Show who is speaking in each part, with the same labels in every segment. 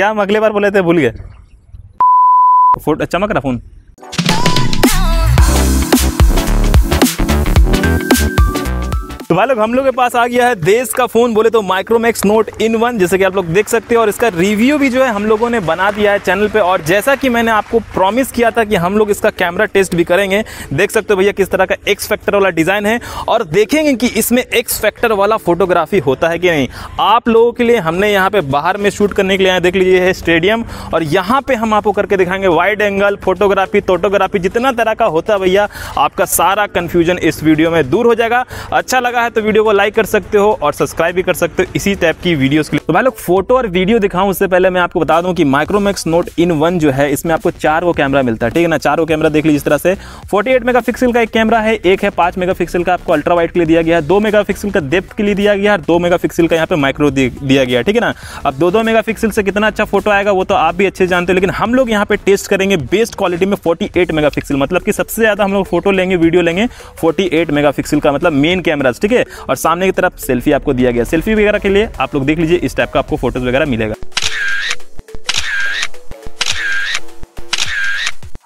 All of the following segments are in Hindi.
Speaker 1: क्या हम अगले बार बोले थे भूल गए चमक अच्छा रहा फ़ोन तो भाई लोग हम लोग के पास आ गया है देश का फ़ोन बोले तो माइक्रोमैक्स नोट इन वन जैसे कि आप लोग देख सकते हैं और इसका रिव्यू भी जो है हम लोगों ने बना दिया है चैनल पे और जैसा कि मैंने आपको प्रॉमिस किया था कि हम लोग इसका कैमरा टेस्ट भी करेंगे देख सकते हो भैया किस तरह का एक्स फैक्टर वाला डिज़ाइन है और देखेंगे कि इसमें एक्स फैक्टर वाला फोटोग्राफी होता है कि नहीं आप लोगों के लिए हमने यहाँ पे बाहर में शूट करने के लिए यहाँ देख लीजिए है स्टेडियम और यहाँ पे हम आपको करके दिखाएंगे वाइड एंगल फोटोग्राफी टोटोग्राफी जितना तरह का होता है भैया आपका सारा कन्फ्यूजन इस वीडियो में दूर हो जाएगा अच्छा लगा लगा है तो वीडियो को लाइक कर सकते हो और सब्सक्राइब भी कर सकते हो इसी टाइप की वीडियोस के लिए तो मैं लोग फोटो और वीडियो दिखाऊं उससे पहले मैं आपको बता दूं कि माइक्रोमैक्स नोट इन वन जो है इसमें आपको चार वो कैमरा मिलता है ठीक है ना चार वो कैमरा देख लीजिए इस तरह से फोर्टी एट का एक कैमरा है एक है पांच मेगा का आपको अल्ट्रा वाइट के लिए दिया गया दो मेगा का डेप्थ के लिए दिया गया और दो मेगा का यहाँ पे माइक्रो दिया गया ठीक है ना अब दो दो मेगा से कितना अच्छा फोटो आएगा वो तो आप भी अच्छे जानते हो लेकिन हम लोग यहाँ पे टेस्ट करेंगे बेस्ट क्वालिटी में फोर्टी एट मतलब कि सबसे ज़्यादा हम लोग फोटो लेंगे वीडियो लेंगे फोर्टी एट का मतलब मेन कैमराज ठीक ठीक है और सामने की तरफ सेल्फी आपको दिया गया सेल्फी वगैरह के लिए आप लोग देख लीजिए इस टाइप का आपको फोटोज वगैरह मिलेगा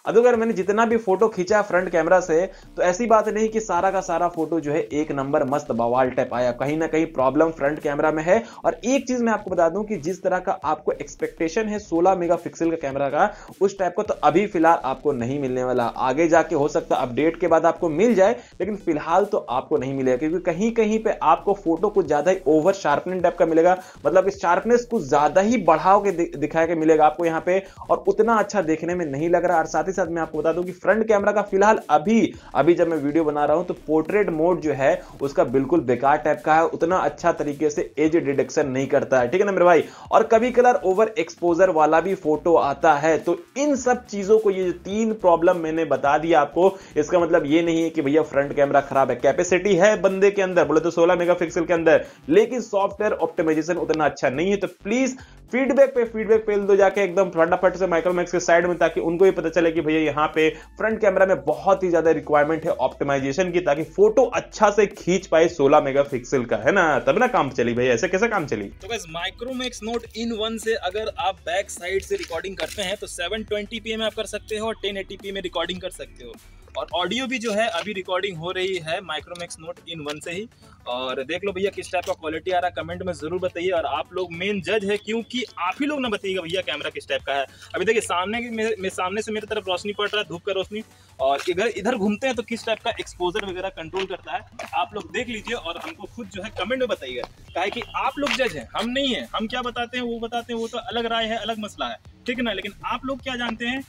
Speaker 1: अब अगर मैंने जितना भी फोटो खींचा फ्रंट कैमरा से तो ऐसी बात नहीं कि सारा का सारा फोटो जो है एक नंबर मस्त बवाल टाइप आया कहीं ना कहीं प्रॉब्लम फ्रंट कैमरा में है और एक चीज मैं आपको बता दूं कि जिस तरह का आपको एक्सपेक्टेशन है 16 पिक्सल का कैमरा का उस टाइप का तो अभी फिलहाल आपको नहीं मिलने वाला आगे जाके हो सकता अपडेट के बाद आपको मिल जाए लेकिन फिलहाल तो आपको नहीं मिलेगा क्योंकि कहीं कहीं पर आपको फोटो कुछ ज्यादा ही ओवर शार्पनिंग टाइप का मिलेगा मतलब इस शार्पनेस कुछ ज्यादा ही बढ़ाव के दिखाया के मिलेगा आपको यहाँ पे और उतना अच्छा देखने में नहीं लग रहा और साथ ही साथ मैं आपको बता दूं कि फ्रंट कैमरा का फिलहाल अभी अभी जब मैं वीडियो बना रहा हूं तो पोर्ट्रेट मोड जो है उसका बिल्कुल बेकार टाइप का है उतना अच्छा तरीके से एज डिडक्शन नहीं करता है ठीक है ना मेरे भाई और कभी कलर ओवर एक्सपोजर वाला भी फोटो आता है तो इन सब चीजों को ये जो तीन प्रॉब्लम मैंने बता दिया आपको इसका मतलब ये नहीं है कि भैया फ्रंट कैमरा खराब है कैपेसिटी है बंदे के अंदर बोले तो सोलह मेगा के अंदर लेकिन सॉफ्टवेयर ऑप्टिमाइजेशन उतना अच्छा नहीं है तो प्लीज फीडबैक पे फीडबैक पेल दो जाके एकदम फटाफट से माइक्रोमैक्स के साइड में ताकि उनको भी पता चले कि भैया यहाँ पे फ्रंट कैमरा में बहुत ही ज्यादा रिक्वायरमेंट है ऑप्टिमाइजेशन की ताकि फोटो अच्छा से खींच पाए 16 पिक्सल का है ना तब ना काम चली भैया ऐसे कैसे काम चली तो बस माइक्रोमैक्स नोट इन वन से अगर आप बैक साइड से रिकॉर्डिंग करते हैं तो सेवन ट्वेंटी में आप कर सकते हो और टेन में रिकॉर्डिंग कर सकते हो और ऑडियो भी जो है अभी रिकॉर्डिंग हो रही है माइक्रोमैक्स नोट इन वन से ही और देख लो भैया किस टाइप का क्वालिटी आ रहा है कमेंट में ज़रूर बताइए और आप लोग मेन जज है क्योंकि आप ही लोग ना बताइएगा भैया कैमरा किस टाइप का है अभी देखिए सामने मेरे, सामने से मेरी तरफ रोशनी पड़ रहा है धूप का रोशनी और इधर इधर घूमते हैं तो किस टाइप का एक्सपोजर वगैरह कंट्रोल करता है आप लोग देख लीजिए और हमको खुद जो है कमेंट में बताइएगा काहे कि आप लोग जज हैं हम नहीं हैं हम क्या बताते हैं वो बताते हैं वो तो अलग राय है अलग मसला है ठीक है ना लेकिन आप लोग क्या जानते हैं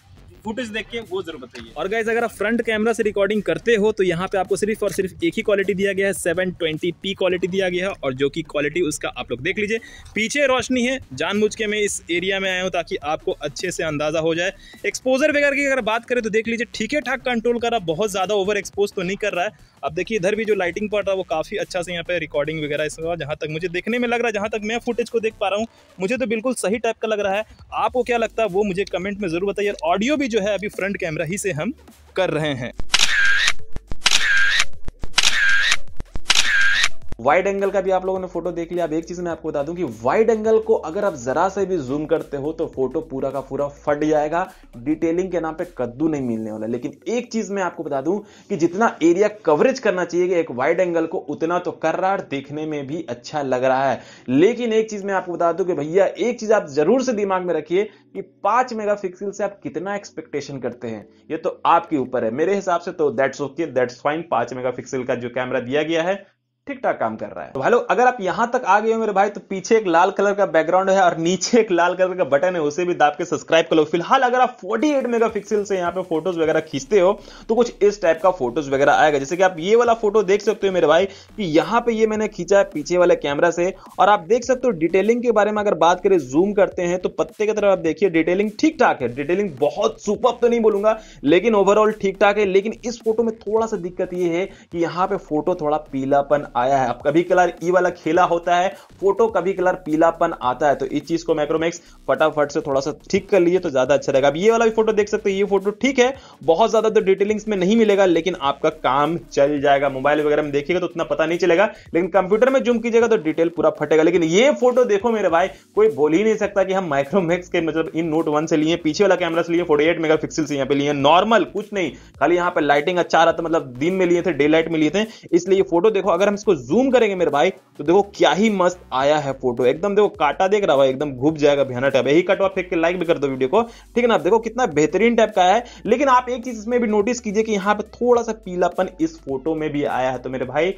Speaker 1: फुटेज देख के वो जरूर बताइए और गाइज अगर आप फ्रंट कैमरा से रिकॉर्डिंग करते हो तो यहाँ पे आपको सिर्फ और सिर्फ एक ही क्वालिटी दिया गया है सेवन ट्वेंटी पी क्वालिटी दिया गया है और जो कि क्वालिटी उसका आप लोग देख लीजिए पीछे रोशनी है जानबूझ के मैं इस एरिया में आया हूँ ताकि आपको अच्छे से अंदाजा हो जाए एक्सपोजर वगैरह की अगर बात करें तो देख लीजिए ठीक है ठाक कंट्रोल कर रहा बहुत ज़्यादा ओवर एक्सपोज तो नहीं कर रहा है अब देखिए इधर भी जो लाइटिंग पड़ रहा है वो काफ़ी अच्छा से यहाँ पे रिकॉर्डिंग वगैरह इस जहाँ तक मुझे देखने में लग रहा है जहाँ तक मैं फुटेज को देख पा रहा हूँ मुझे तो बिल्कुल सही टाइप का लग रहा है आपको क्या लगता है वो मुझे कमेंट में ज़रूर बताइए ऑडियो भी जो है अभी फ्रंट कैमरा ही से हम कर रहे हैं वाइड एंगल का भी आप लोगों ने फोटो देख लिया अब एक चीज मैं आपको बता दूं कि वाइड एंगल को अगर आप जरा से भी जूम करते हो तो फोटो पूरा का पूरा फट जाएगा डिटेलिंग के नाम पे कद्दू नहीं मिलने वाला लेकिन एक चीज मैं आपको बता दूं कि जितना एरिया कवरेज करना चाहिए एक वाइड एंगल को उतना तो कर रहा है देखने में भी अच्छा लग रहा है लेकिन एक चीज मैं आपको बता दूं कि भैया एक चीज आप जरूर से दिमाग में रखिए कि पांच मेगा से आप कितना एक्सपेक्टेशन करते हैं ये तो आपके ऊपर है मेरे हिसाब से तो दैट्स ओके दैट्स फाइन पांच मेगा का जो कैमरा दिया गया है ठीक ठाक काम कर रहा है तो भाई अगर आप यहां तक आ गए हो मेरे भाई तो पीछे एक लाल कलर का बैकग्राउंड है और नीचे एक लाल कलर का बटन है उसे भी दाब के सब्सक्राइब कर लो फिलहाल अगर आप 48 पिक्सल से यहाँ पे फोटोज वगैरह खींचते हो तो कुछ इस टाइप का फोटोज वगैरह आएगा जैसे कि आप ये वाला फोटो देख सकते हो मेरे भाई कि यहाँ पे ये मैंने खींचा है पीछे वाले कैमरा से और आप देख सकते हो डिटेलिंग के बारे में अगर बात करें जूम करते हैं तो पत्ते की तरफ आप देखिए डिटेलिंग ठीक ठाक है डिटेलिंग बहुत सुपर तो नहीं बोलूंगा लेकिन ओवरऑल ठीक ठाक है लेकिन इस फोटो में थोड़ा सा दिक्कत ये है कि यहाँ पे फोटो थोड़ा पीलापन आया है अब कभी कलर ई वाला खेला होता है फोटो कभी कलर पीलापन आता है तो इस चीज को मैक्रोमैक्स फटाफट से थोड़ा सा ठीक कर लिए तो ज्यादा अच्छा रहेगा अब ये वाला भी फोटो देख सकते हो ये फोटो ठीक है बहुत ज्यादा तो डिटेलिंग्स में नहीं मिलेगा लेकिन आपका काम चल जाएगा मोबाइल वगैरह में देखिएगा तो उतना पता नहीं चलेगा लेकिन कंप्यूटर में जूम कीजिएगा तो डिटेल पूरा फटेगा लेकिन ये फोटो देखो मेरे भाई कोई बोल ही नहीं सकता कि हम माइक्रोमैक्स के मतलब इन नोट वन से लिए पीछे वाला कैमरा से लिए फोर्टी एट मेगा पिक्सल से यहाँ पे लिए नॉर्मल कुछ नहीं खाली यहाँ पे लाइटिंग अच्छा रहा था मतलब दिन में लिए थे डे लाइट में लिए थे इसलिए ये फोटो देखो अगर हम इसको जूम करेंगे मेरे भाई तो देखो क्या ही मस्त आया है फोटो एकदम देखो काटा देख रहा भाई एकदम घूप जाएगा भयानक टाइप यही कटवा फेंक के लाइक भी कर दो वीडियो को ठीक है ना देखो कितना बेहतरीन टाइप का है लेकिन आप एक चीज इसमें भी नोटिस कीजिए कि यहाँ पे थोड़ा सा पीलापन इस फोटो में भी आया है तो मेरे भाई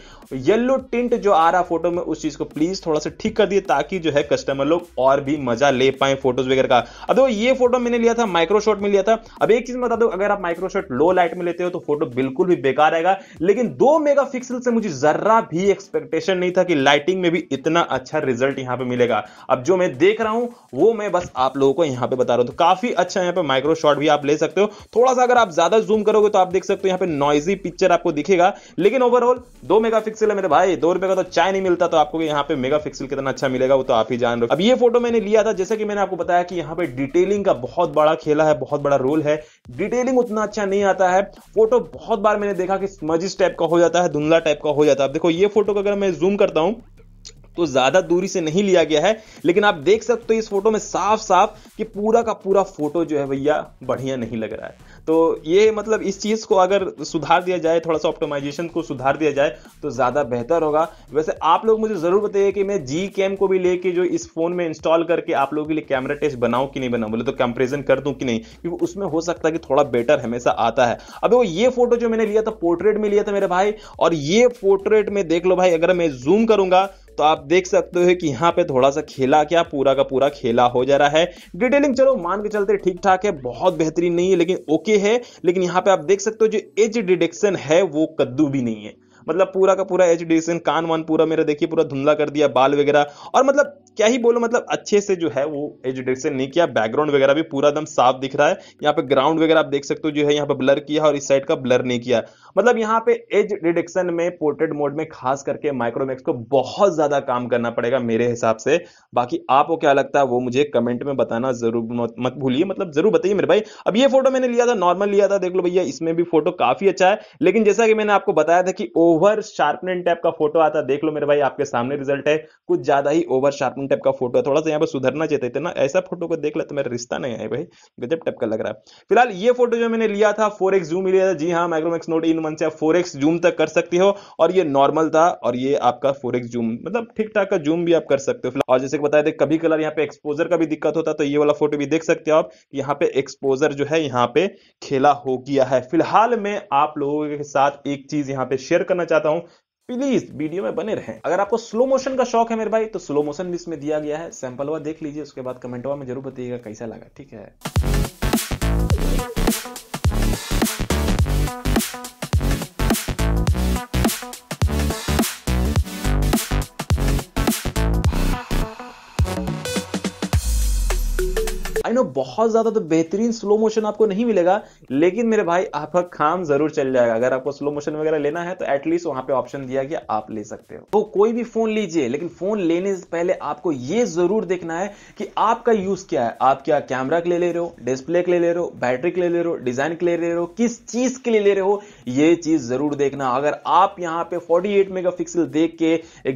Speaker 1: येल्लो टिंट जो आ रहा फोटो में उस चीज को प्लीज थोड़ा सा ठीक कर दिए ताकि जो है कस्टमर लोग और भी मजा ले पाए फोटोज वगैरह का अब देखो ये फोटो मैंने लिया था माइक्रोशॉट में लिया था अब एक चीज बता दो अगर आप माइक्रोशॉट लो लाइट में लेते हो तो फोटो बिल्कुल भी बेकार आएगा लेकिन दो मेगा से मुझे जरा भी भी एक्सपेक्टेशन नहीं था कि लाइटिंग में भी इतना अच्छा रिजल्ट यहाँ पे मिलेगा अब जो मैं देख रहा हूँ वो मैं बस आप लोगों को यहाँ पे बता रहा हूँ तो काफी अच्छा यहाँ पे माइक्रो शॉट भी आप ले सकते हो थोड़ा सा अगर आप ज्यादा जूम करोगे तो आप देख सकते हो यहाँ पे नॉइजी पिक्चर आपको दिखेगा लेकिन ओवरऑल दो मेगा है मेरे भाई दो रुपए का तो चाय नहीं मिलता तो आपको यहाँ पे मेगा कितना अच्छा मिलेगा वो तो आप ही जान रहे हो अब ये फोटो मैंने लिया था जैसे कि मैंने आपको बताया कि यहाँ पे डिटेलिंग का बहुत बड़ा खेला है बहुत बड़ा रोल है डिटेलिंग उतना अच्छा नहीं आता है फोटो बहुत बार मैंने देखा कि स्मजिस टाइप का हो जाता है धुंधला टाइप का हो जाता है अब देखो ये फोटो को अगर मैं जूम करता हूं तो ज्यादा दूरी से नहीं लिया गया है लेकिन आप देख सकते हो इस फोटो में साफ साफ कि पूरा का पूरा फोटो जो है भैया बढ़िया नहीं लग रहा है तो ये मतलब इस चीज़ को अगर सुधार दिया जाए थोड़ा सा ऑप्टोमाइजेशन को सुधार दिया जाए तो ज़्यादा बेहतर होगा वैसे आप लोग मुझे ज़रूर बताइए कि मैं जी कैम को भी लेके जो इस फ़ोन में इंस्टॉल करके आप लोगों के लिए कैमरा टेस्ट बनाऊँ कि नहीं बनाऊँ बोले तो कंपेरिजन कर दूँ कि नहीं क्योंकि उसमें हो सकता है कि थोड़ा बेटर हमेशा आता है अब वो ये फोटो जो मैंने लिया था पोर्ट्रेट में लिया था मेरे भाई और ये पोर्ट्रेट में देख लो भाई अगर मैं जूम करूंगा तो आप देख सकते हो कि यहाँ पे थोड़ा सा खेला क्या पूरा का पूरा खेला हो जा रहा है डिटेलिंग चलो मान के चलते ठीक ठाक है बहुत बेहतरीन नहीं है लेकिन ओके है लेकिन यहाँ पे आप देख सकते हो जो एज डिडिक्शन है वो कद्दू भी नहीं है मतलब पूरा का पूरा एच डी कान वान पूरा मेरा देखिए पूरा धुंधला कर दिया बाल वगैरह और मतलब क्या ही बोलो मतलब अच्छे से जो है वो एजुटेशन नहीं किया बैकग्राउंड वगैरह भी पूरा एकदम साफ दिख रहा है यहाँ पे ग्राउंड वगैरह आप देख सकते हो जो है यहाँ पे ब्लर किया और इस साइड का ब्लर नहीं किया मतलब यहाँ पे एज डिडिक्शन में पोर्ट्रेट मोड में खास करके माइक्रोमैक्स को बहुत ज्यादा काम करना पड़ेगा मेरे हिसाब से बाकी आपको क्या लगता है वो मुझे कमेंट में बताना जरूर मत भूलिए मतलब जरूर बताइए मेरे भाई अब ये फोटो मैंने लिया था नॉर्मल लिया था देख लो भैया इसमें भी फोटो काफी अच्छा है लेकिन जैसा कि मैंने आपको बताया था कि ओवर शार्पनिंग टाइप का फोटो आता देख लो मेरे भाई आपके सामने रिजल्ट है कुछ ज्यादा ही ओवर शार्पनिंग टाइप का फोटो है थोड़ा सा यहाँ पर सुधरना चाहिए थे ना ऐसा फोटो को देख ले तो मेरा रिश्ता नहीं है भाई गजब टाइप का लग रहा है फिलहाल ये फोटो जो मैंने लिया था फोर एक्स जूम लिया था जी हाँ माइक्रोमैक्स नोट इन वन से आप फोर एक्स जूम तक कर सकते हो और ये नॉर्मल था और ये आपका फोर एक्स जूम मतलब ठीक ठाक का जूम भी आप कर सकते हो फिलहाल और जैसे बताया थे कभी कलर यहाँ पे एक्सपोजर का भी दिक्कत होता तो ये वाला फोटो भी देख सकते हो आप यहाँ पे एक्सपोजर जो है यहाँ पे खेला हो गया है फिलहाल मैं आप लोगों के साथ एक चीज यहाँ पे शेयर करना चाहता हूँ प्लीज वीडियो में बने रहें अगर आपको स्लो मोशन का शौक है मेरे भाई तो स्लो मोशन भी इसमें दिया गया है सैंपल हुआ देख लीजिए उसके बाद कमेंट हुआ में जरूर बताइएगा कैसा लगा ठीक है बहुत ज्यादा तो बेहतरीन स्लो मोशन आपको नहीं मिलेगा लेकिन मेरे भाई आपका काम जरूर चल जाएगा अगर आपको स्लो मोशन वगैरह लेना है तो एटलीस्ट वहां पे ऑप्शन दिया गया आप ले सकते हो तो कोई भी फोन लीजिए लेकिन फोन लेने से पहले आपको ये जरूर देखना है कि आपका यूज क्या है आप क्या कैमरा के ले ले रहे हो डिस्प्ले के ले ले रहे हो बैटरी के ले ले रहे हो डिजाइन के ले ले रहे हो किस चीज के लिए ले रहे हो ये चीज जरूर देखना अगर आप यहाँ पे मेगा पिक्सल देख के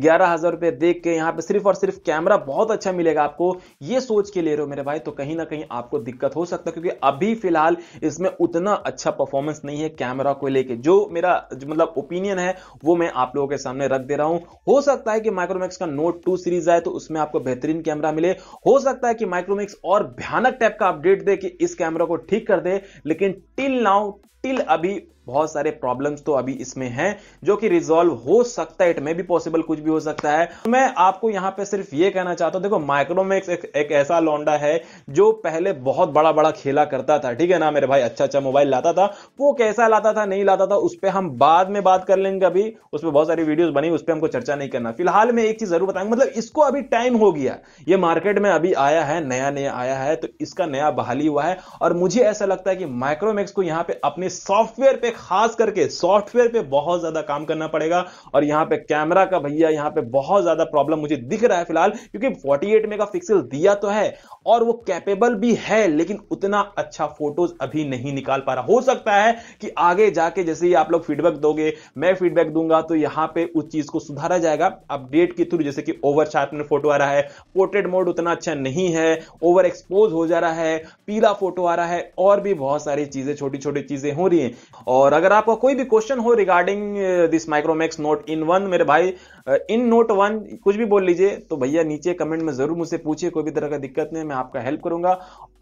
Speaker 1: ग्यारह हजार रुपए देख के यहाँ पे सिर्फ और सिर्फ कैमरा बहुत अच्छा मिलेगा आपको ये सोच के ले रहे हो मेरे भाई तो कहीं ना कहीं आपको दिक्कत हो सकता है क्योंकि अभी फिलहाल इसमें उतना अच्छा परफॉर्मेंस नहीं है कैमरा को लेके जो मेरा जो मतलब ओपिनियन है वो मैं आप लोगों के सामने रख दे रहा हूं हो सकता है कि माइक्रोमैक्स का नोट टू सीरीज आए तो उसमें आपको बेहतरीन कैमरा मिले हो सकता है कि माइक्रोमैक्स और भयानक टाइप का अपडेट दे कि इस कैमरा को ठीक कर दे लेकिन टिल नाउ टिल अभी बहुत सारे प्रॉब्लम्स तो अभी इसमें हैं जो कि रिजॉल्व हो सकता है इट मे भी पॉसिबल कुछ भी हो सकता है तो मैं आपको यहां पे सिर्फ ये कहना चाहता हूं देखो माइक्रोमैक्स एक, एक ऐसा लौंडा है जो पहले बहुत बड़ा बड़ा खेला करता था ठीक है ना मेरे भाई अच्छा अच्छा मोबाइल लाता था वो कैसा लाता था नहीं लाता था उस पर हम बाद में बात कर लेंगे अभी उस पर बहुत सारी वीडियोज बनी उस पर हमको चर्चा नहीं करना फिलहाल मैं एक चीज जरूर बताऊंगा मतलब इसको अभी टाइम हो गया ये मार्केट में अभी आया है नया नया आया है तो इसका नया बहाली हुआ है और मुझे ऐसा लगता है कि माइक्रोमैक्स को यहां पर अपने सॉफ्टवेयर पे खास करके सॉफ्टवेयर पे बहुत ज्यादा काम करना पड़ेगा और यहाँ पे कैमरा का भैया यहाँ पे बहुत ज्यादा प्रॉब्लम मुझे दिख रहा है फिलहाल क्योंकि 48 मेगापिक्सल दिया तो है और वो कैपेबल भी है लेकिन उतना अच्छा फोटोज अभी नहीं निकाल पा रहा हो सकता है कि आगे जाके जैसे ही आप लोग फीडबैक दोगे मैं फीडबैक दूंगा तो यहां पे उस चीज को सुधारा जाएगा अपडेट के थ्रू जैसे कि ओवर शार्प में फोटो आ रहा है पोर्ट्रेट मोड उतना अच्छा नहीं है ओवर एक्सपोज हो जा रहा है पीला फोटो आ रहा है और भी बहुत सारी चीजें छोटी छोटी चीजें हो रही हैं और अगर आपका कोई भी क्वेश्चन हो regarding this Micromax note in one मेरे भाई इन नोट वन कुछ भी बोल लीजिए तो भैया नीचे कमेंट में जरूर मुझसे पूछिए कोई भी तरह का दिक्कत नहीं मैं आपका हेल्प करूंगा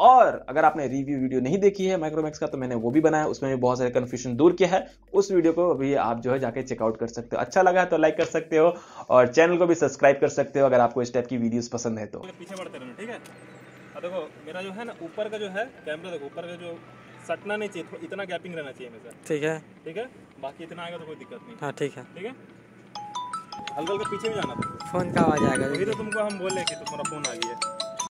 Speaker 1: और अगर आपने रिव्यू वीडियो नहीं देखी है माइक्रोमैक्स का तो मैंने वो भी बनाया उसमें भी बहुत सारे कन्फ्यूजन दूर किया है उस वीडियो को भी आप जो है जाके चेकआउट कर सकते हो अच्छा लगा तो लाइक कर सकते हो और चैनल को भी सब्सक्राइब कर सकते हो अगर आपको इस टाइप की वीडियोस पसंद है तो पीछे बढ़ते रहना ठीक है देखो मेरा जो है ना ऊपर का जो है कैमरा देखो ऊपर का जो सटना नहीं चाहिए इतना गैपिंग रहना चाहिए ठीक है ठीक है बाकी इतना आएगा तो कोई दिक्कत नहीं हाँ ठीक है ठीक है हल्का हल्का पीछे भी जाना फोन का आवाज आएगा तो तुमको हम बोले कि तुम्हारा फोन आ गया